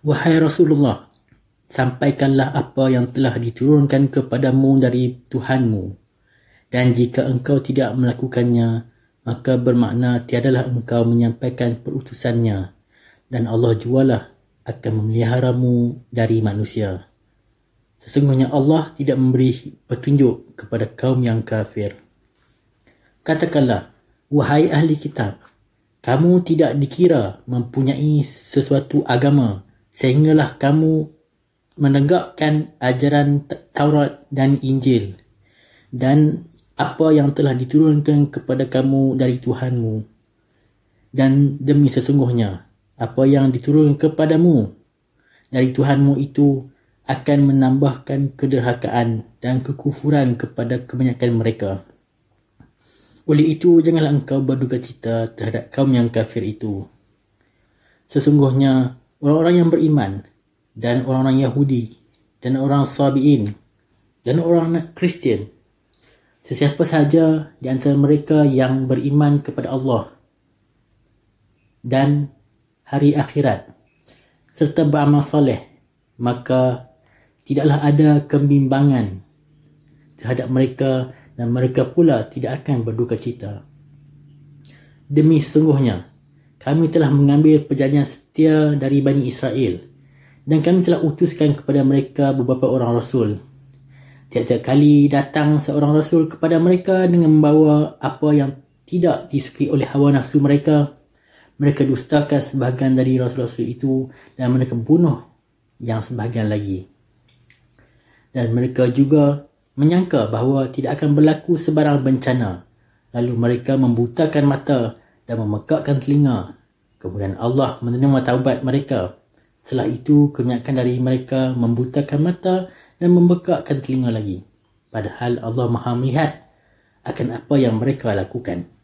Wahai Rasulullah, sampaikanlah apa yang telah diturunkan kepadamu dari Tuhanmu. Dan jika engkau tidak melakukannya, maka bermakna tiadalah engkau menyampaikan perutusannya. Dan Allah jualah akan memeliharamu dari manusia. Sesungguhnya Allah tidak memberi petunjuk kepada kaum yang kafir. Katakanlah, wahai ahli kitab, kamu tidak dikira mempunyai sesuatu agama sehinggalah kamu menegakkan ajaran Taurat dan Injil dan apa yang telah diturunkan kepada kamu dari Tuhanmu dan demi sesungguhnya apa yang diturunkan kepadamu dari Tuhanmu itu akan menambahkan kederhakaan dan kekufuran kepada kebanyakan mereka. Oleh itu, janganlah engkau berduka cita terhadap kaum yang kafir itu. Sesungguhnya, orang-orang yang beriman dan orang-orang Yahudi dan orang Sabi'in dan orang Kristian. Sesiapa sahaja di antara mereka yang beriman kepada Allah dan hari akhirat serta beramal soleh maka tidaklah ada kebimbangan terhadap mereka dan mereka pula tidak akan berduka cita. Demi sesungguhnya, kami telah mengambil perjanjian setia dari Bani Israel dan kami telah utuskan kepada mereka beberapa orang rasul. Tiap-tiap kali datang seorang rasul kepada mereka dengan membawa apa yang tidak disukai oleh hawa nafsu mereka, mereka dustakan sebahagian dari rasul-rasul itu dan mereka bunuh yang sebahagian lagi. Dan mereka juga menyangka bahawa tidak akan berlaku sebarang bencana. Lalu mereka membutakan mata dan memekakkan telinga. Kemudian Allah menerima taubat mereka. Setelah itu, kenyakan dari mereka membutakan mata dan membekakkan telinga lagi. Padahal Allah maha melihat akan apa yang mereka lakukan.